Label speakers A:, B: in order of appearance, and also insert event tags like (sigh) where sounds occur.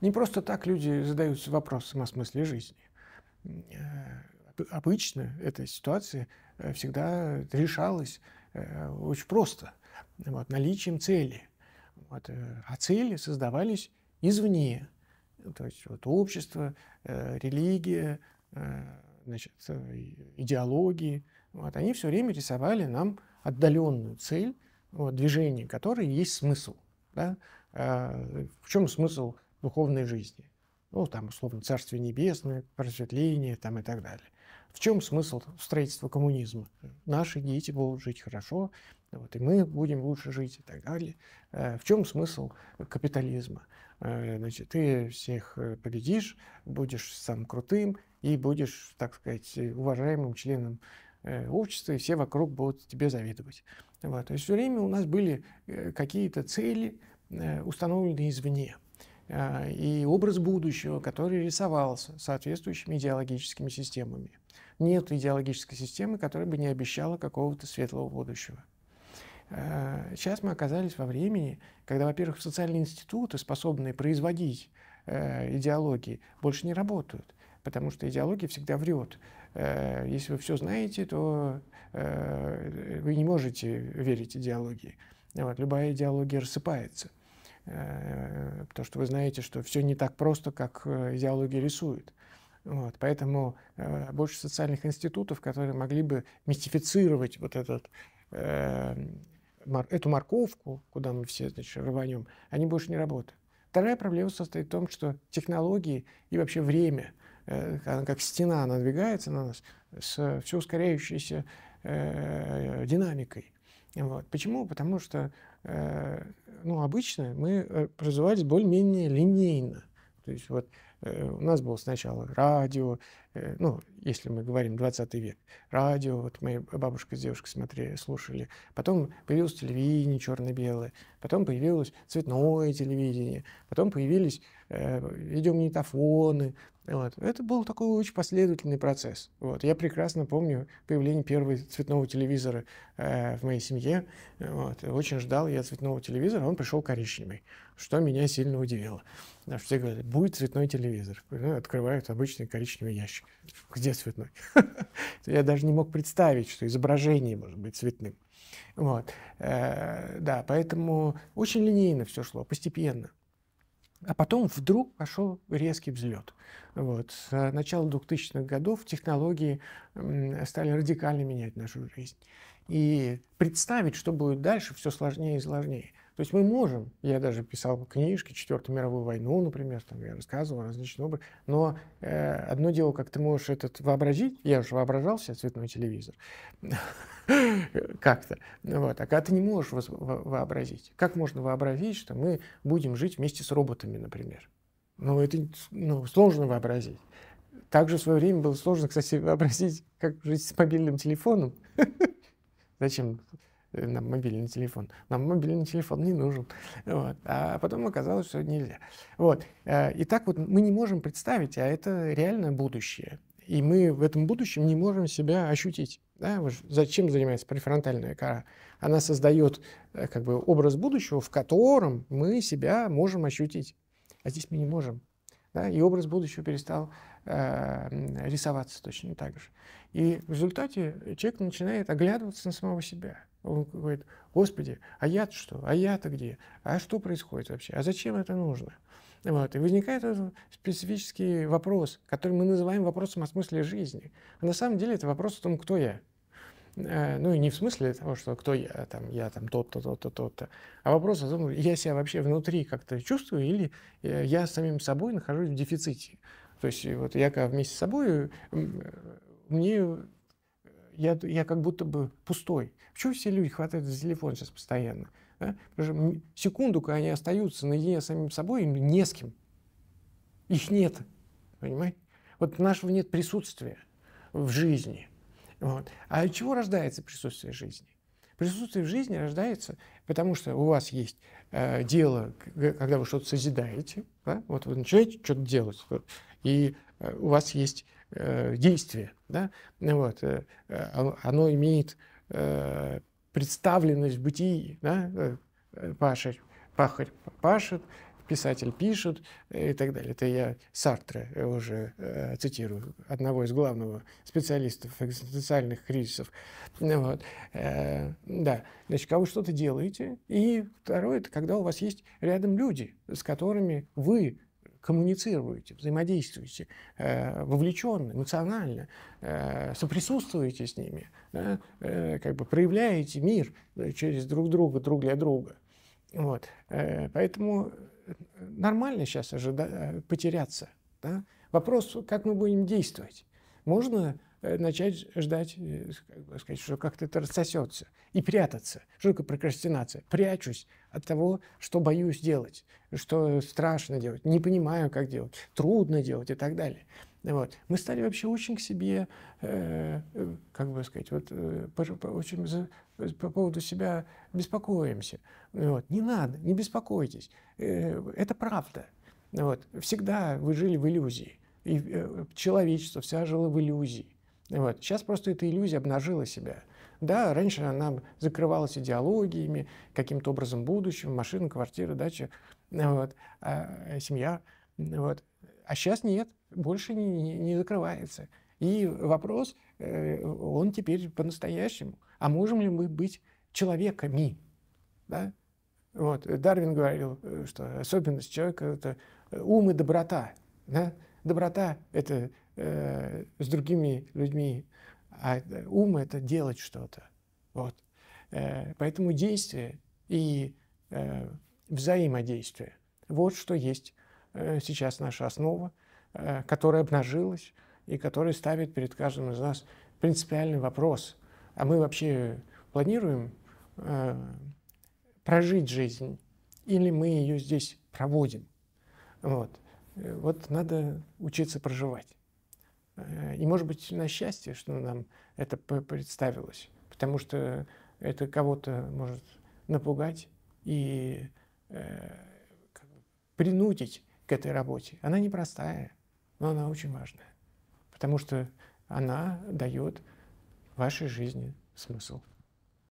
A: Не просто так люди задаются вопросом о смысле жизни. Э, обычно эта ситуация э, всегда решалась э, очень просто, вот, наличием цели. Вот, а цели создавались извне, то есть вот, общество, религия, значит, идеологии. Вот, они все время рисовали нам отдаленную цель, вот, движение которой есть смысл. Да? В чем смысл духовной жизни. Ну, там, условно, Царствие Небесное, просветление там, и так далее. В чем смысл строительства коммунизма? Наши дети будут жить хорошо, вот, и мы будем лучше жить и так далее. Э, в чем смысл капитализма? Э, значит, ты всех э, победишь, будешь самым крутым и будешь, так сказать, уважаемым членом общества, и все вокруг будут тебе завидовать. Вот. То есть все время у нас были какие-то цели, установленные извне. А, и образ будущего, который рисовался соответствующими идеологическими системами. Нет идеологической системы, которая бы не обещала какого-то светлого будущего. А, сейчас мы оказались во времени, когда, во-первых, социальные институты, способные производить а, идеологии, больше не работают, потому что идеология всегда врет. Если вы все знаете, то вы не можете верить идеологии. Вот, любая идеология рассыпается. Э, то, что вы знаете, что все не так просто, как э, идеология рисует. Вот, поэтому э, больше социальных институтов, которые могли бы мистифицировать вот этот, э, мар, эту морковку, куда мы все значит, рванем, они больше не работают. Вторая проблема состоит в том, что технологии и вообще время, э, как стена надвигается на нас с все ускоряющейся э, динамикой. Вот. Почему? Потому что э, ну, обычно мы э, развивались более-менее линейно. То есть вот э, у нас было сначала радио, э, ну, если мы говорим 20 век, радио, вот моя бабушка с девушкой смотрели, слушали, потом появилось телевидение черно-белое, потом появилось цветное телевидение, потом появились э, видеомагнитофоны, вот. Это был такой очень последовательный процесс. Вот. Я прекрасно помню появление первого цветного телевизора э, в моей семье. Вот. Очень ждал я цветного телевизора, он пришел коричневый, что меня сильно удивило. Потому что все говорят, будет цветной телевизор. Ну, открывают обычный коричневый ящик. Где цветной? (laughs) Я даже не мог представить, что изображение может быть цветным. Вот. Э, да, поэтому очень линейно все шло, постепенно. А потом вдруг пошел резкий взлет. Вот. С э, начала 2000-х годов технологии стали радикально менять нашу жизнь. И представить, что будет дальше, все сложнее и сложнее – то есть мы можем, я даже писал книжки, Четвертую мировую войну, например, там я рассказывал различные образы, но э, одно дело, как ты можешь этот вообразить, я уже воображал себе цветной телевизор, (laughs) как-то, вот, а когда ты не можешь вообразить, как можно вообразить, что мы будем жить вместе с роботами, например? Ну, это ну, сложно вообразить. Также в свое время было сложно, кстати, (laughs) вообразить, как жить с мобильным телефоном. (laughs) Зачем? Э, на мобильный телефон. Нам мобильный телефон не нужен. Вот. А потом оказалось, что нельзя. Вот. Э, и так вот мы не можем представить, а это реально будущее. И мы в этом будущем не можем себя ощутить. Да? Зачем занимается префронтальная кора? Она создает э, как бы, образ будущего, в котором мы себя можем ощутить. А здесь мы не можем. Да? И образ будущего перестал э, рисоваться точно так же. И в результате человек начинает оглядываться на самого себя. Он говорит, Господи, а я-то что? А я-то где? А что происходит вообще? А зачем это нужно? Вот. И возникает специфический вопрос, который мы называем вопросом о смысле жизни. А на самом деле это вопрос о том, кто я. Э, ну и не в смысле того, что кто я, а там, я там тот-то, тот-то, тот-то, а вопрос о том, я себя вообще внутри как-то чувствую или э, я самим собой нахожусь в дефиците. То есть вот я вместе с собой, э, мне я, я как будто бы пустой. Почему все люди хватают за телефон сейчас постоянно? Да? Потому что секунду, когда они остаются наедине с самим собой, им не с кем. Их нет. Понимаете? Вот нашего нет присутствия в жизни. Вот. А от чего рождается присутствие жизни? Присутствие в жизни рождается, потому что у вас есть э, дело, когда вы что-то созидаете, да? вот вы начинаете что-то делать, вот, и э, у вас есть Э, действие, да? вот, э, э, оно имеет представленность в бытии. Да? Пашарь, пахарь пашет, писатель пишет и так далее. Это я Сартра уже цитирую, одного из главного специалистов экзистенциальных кризисов. Вот. да, значит, кого что-то делаете. И второе, это когда у вас есть рядом люди, с которыми вы коммуницируете, взаимодействуете, э, вовлеченно, эмоционально, э, соприсутствуете с ними, да, э, как бы проявляете мир э, через друг друга, друг для друга. Вот. Э, поэтому э, нормально сейчас ожида- э, потеряться. Да? Вопрос, как мы будем действовать можно э, начать ждать, э, как сказать, что как-то это рассосется и прятаться. Что такое прокрастинация? Прячусь от того, что боюсь делать, что страшно делать, не понимаю, как делать, трудно делать и так далее. Вот. Мы стали вообще очень к себе, э, э как бы сказать, вот, э, по, по, очень за, по поводу себя беспокоимся. Вот. Не надо, не беспокойтесь. Э, это правда. Вот. Всегда вы жили в иллюзии и э, человечество вся жила в иллюзии. Вот. Сейчас просто эта иллюзия обнажила себя. Да, раньше она закрывалась идеологиями, каким-то образом будущим, машина, квартира, дача, вот, а, э, семья. Вот. А сейчас нет, больше не, не закрывается. И вопрос, э, он теперь по-настоящему. А можем ли мы быть человеками? Да? Вот. Дарвин говорил, что особенность человека – это ум и доброта. Да? Доброта — это э, с другими людьми, а ум — это делать что-то. Вот. Э, поэтому действие и э, взаимодействие — вот что есть э, сейчас наша основа, э, которая обнажилась и которая ставит перед каждым из нас принципиальный вопрос. А мы вообще планируем э, прожить жизнь или мы ее здесь проводим? Вот. Э, вот надо учиться проживать. Э, и, может быть, на счастье, что нам это представилось, потому что это кого-то может напугать и э, принудить к этой работе. Она непростая, но она очень важная, потому что она дает вашей жизни смысл.